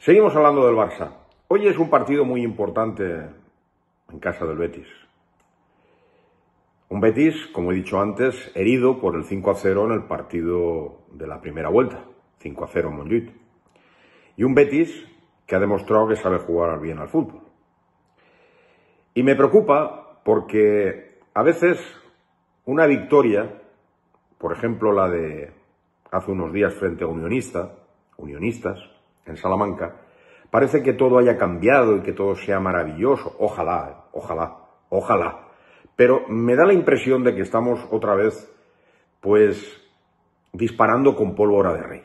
Seguimos hablando del Barça. Hoy es un partido muy importante en casa del Betis. Un Betis, como he dicho antes, herido por el 5 0 en el partido de la primera vuelta. 5 0 en Montjuic. Y un Betis que ha demostrado que sabe jugar bien al fútbol. Y me preocupa porque a veces una victoria, por ejemplo la de hace unos días frente a Unionista, Unionistas, en Salamanca, parece que todo haya cambiado y que todo sea maravilloso. Ojalá, ojalá, ojalá. Pero me da la impresión de que estamos otra vez, pues, disparando con pólvora de rey.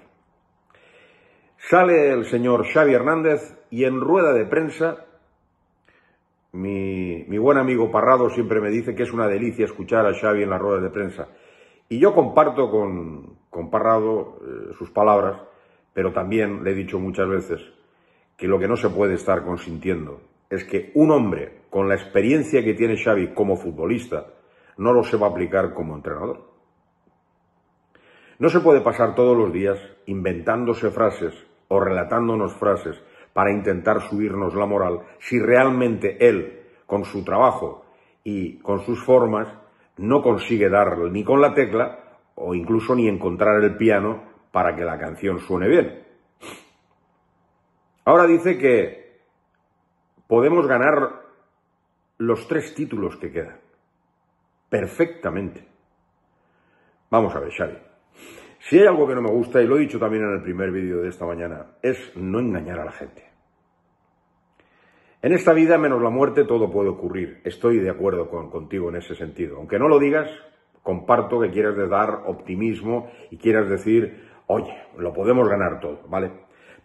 Sale el señor Xavi Hernández y en rueda de prensa, mi, buen amigo Parrado siempre me dice que es una delicia escuchar a Xavi en la rueda de prensa. Y yo comparto con, Parrado eh, sus palabras, pero también le he dicho muchas veces que lo que no se puede estar consintiendo es que un hombre con la experiencia que tiene Xavi como futbolista no lo se va a aplicar como entrenador. No se puede pasar todos los días inventándose frases o relatándonos frases para intentar subirnos la moral si realmente él, con su trabajo y con sus formas, no consigue dar ni con la tecla o incluso ni encontrar el piano para que la canción suene bien. Ahora dice que podemos ganar los tres títulos que quedan. Perfectamente. Vamos a ver, Xavi. Si hay algo que no me gusta, y lo he dicho también en el primer vídeo de esta mañana, es no engañar a la gente. En esta vida, menos la muerte, todo puede ocurrir. Estoy de acuerdo contigo en ese sentido. Aunque no lo digas, comparto que quieras dar optimismo y quieras decir oye, lo podemos ganar todo, ¿vale?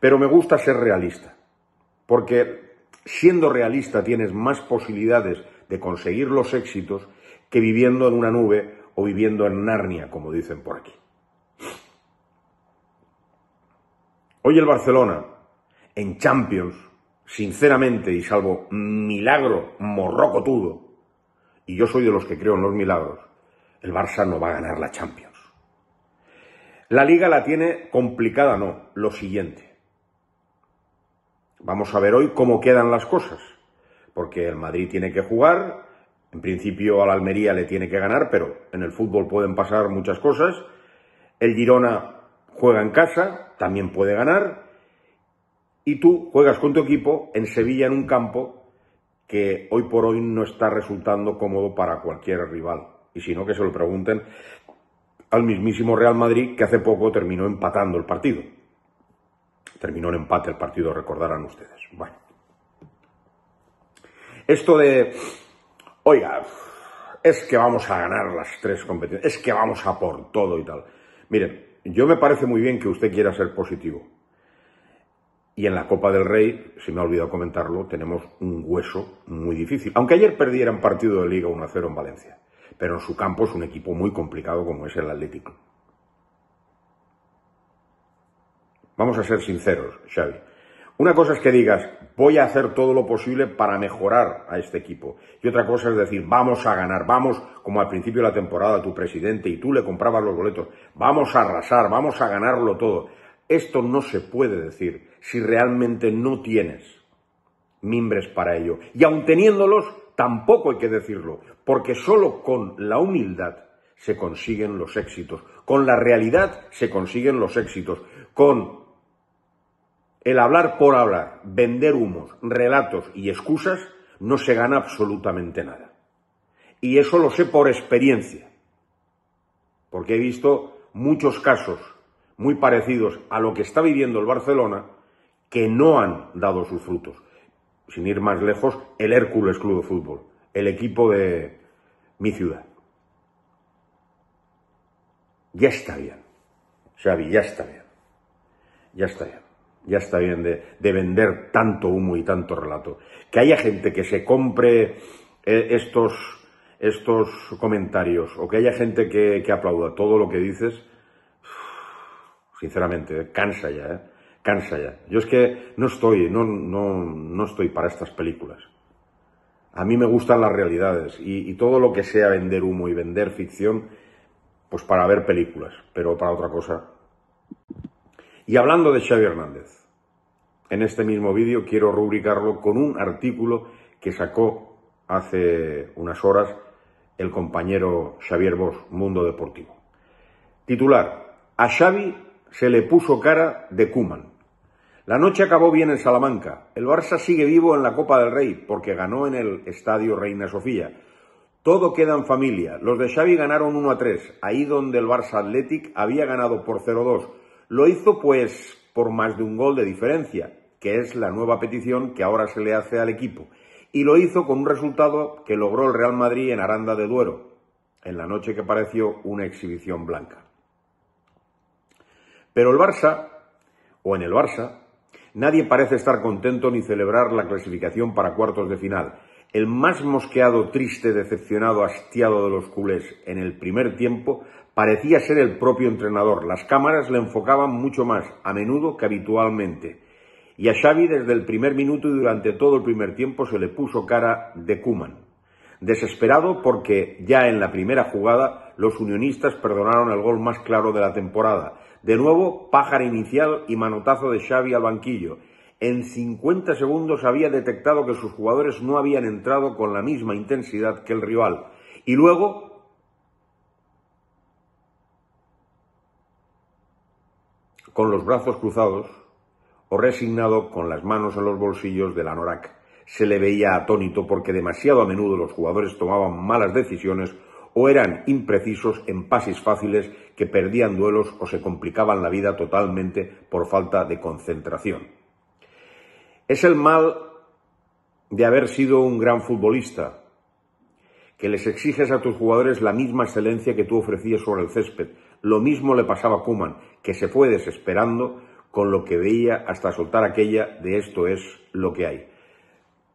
Pero me gusta ser realista, porque siendo realista tienes más posibilidades de conseguir los éxitos que viviendo en una nube o viviendo en Narnia, como dicen por aquí. Hoy el Barcelona, en Champions, sinceramente y salvo milagro morrocotudo, y yo soy de los que creo en los milagros, el Barça no va a ganar la Champions. La liga la tiene complicada, no, lo siguiente. Vamos a ver hoy cómo quedan las cosas, porque el Madrid tiene que jugar, en principio al Almería le tiene que ganar, pero en el fútbol pueden pasar muchas cosas. El Girona juega en casa, también puede ganar. Y tú juegas con tu equipo en Sevilla en un campo que hoy por hoy no está resultando cómodo para cualquier rival. Y si no, que se lo pregunten al mismísimo Real Madrid que hace poco terminó empatando el partido. Terminó el empate el partido, recordarán ustedes. Bueno. Esto de, oiga, es que vamos a ganar las tres competiciones es que vamos a por todo y tal. Miren, yo me parece muy bien que usted quiera ser positivo. Y en la Copa del Rey, si me ha olvidado comentarlo, tenemos un hueso muy difícil. Aunque ayer perdieran partido de Liga 1-0 en Valencia pero en su campo es un equipo muy complicado como es el Atlético. Vamos a ser sinceros, Xavi. Una cosa es que digas, voy a hacer todo lo posible para mejorar a este equipo. Y otra cosa es decir, vamos a ganar, vamos, como al principio de la temporada tu presidente y tú le comprabas los boletos, vamos a arrasar, vamos a ganarlo todo. Esto no se puede decir si realmente no tienes mimbres para ello. Y aun teniéndolos, Tampoco hay que decirlo, porque solo con la humildad se consiguen los éxitos, con la realidad se consiguen los éxitos, con el hablar por hablar, vender humos, relatos y excusas, no se gana absolutamente nada. Y eso lo sé por experiencia, porque he visto muchos casos muy parecidos a lo que está viviendo el Barcelona que no han dado sus frutos sin ir más lejos, el Hércules Club de Fútbol, el equipo de mi ciudad. Ya está bien, Xavi, ya está bien. Ya está bien. Ya está bien de, vender tanto humo y tanto relato. Que haya gente que se compre eh, estos, estos comentarios o que haya gente que, que aplauda todo lo que dices, sinceramente, eh, cansa ya, ¿eh? Cansa ya. Yo es que no estoy, no, estoy para estas películas. A mí me gustan las realidades y, todo lo que sea vender humo y vender ficción, pues para ver películas, pero para otra cosa. Y hablando de Xavi Hernández, en este mismo vídeo quiero rubricarlo con un artículo que sacó hace unas horas el compañero Xavier Bosch, Mundo Deportivo. Titular, a Xavi se le puso cara de Kuman. La noche acabó bien en Salamanca. El Barça sigue vivo en la Copa del Rey porque ganó en el Estadio Reina Sofía. Todo queda en familia. Los de Xavi ganaron 1 a 3, ahí donde el Barça Athletic había ganado por 0-2. Lo hizo pues por más de un gol de diferencia, que es la nueva petición que ahora se le hace al equipo. Y lo hizo con un resultado que logró el Real Madrid en Aranda de Duero, en la noche que pareció una exhibición blanca. Pero el Barça, o en el Barça, Nadie parece estar contento ni celebrar la clasificación para cuartos de final. El más mosqueado, triste, decepcionado, hastiado de los culés en el primer tiempo parecía ser el propio entrenador. Las cámaras le enfocaban mucho más a menudo que habitualmente. Y a Xavi desde el primer minuto y durante todo el primer tiempo se le puso cara de Kuman. Desesperado porque ya en la primera jugada los unionistas perdonaron el gol más claro de la temporada de nuevo, pájara inicial y manotazo de Xavi al banquillo. En 50 segundos había detectado que sus jugadores no habían entrado con la misma intensidad que el rival. Y luego, con los brazos cruzados o resignado con las manos en los bolsillos de la Norak, Se le veía atónito porque demasiado a menudo los jugadores tomaban malas decisiones o eran imprecisos en pases fáciles que perdían duelos o se complicaban la vida totalmente por falta de concentración. Es el mal de haber sido un gran futbolista, que les exiges a tus jugadores la misma excelencia que tú ofrecías sobre el césped. Lo mismo le pasaba a Kuman, que se fue desesperando con lo que veía hasta soltar aquella de esto es lo que hay.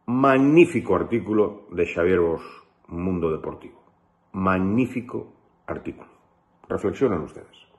Magnífico artículo de Xavier Bosch, Mundo Deportivo magnífico artículo. Reflexionan ustedes.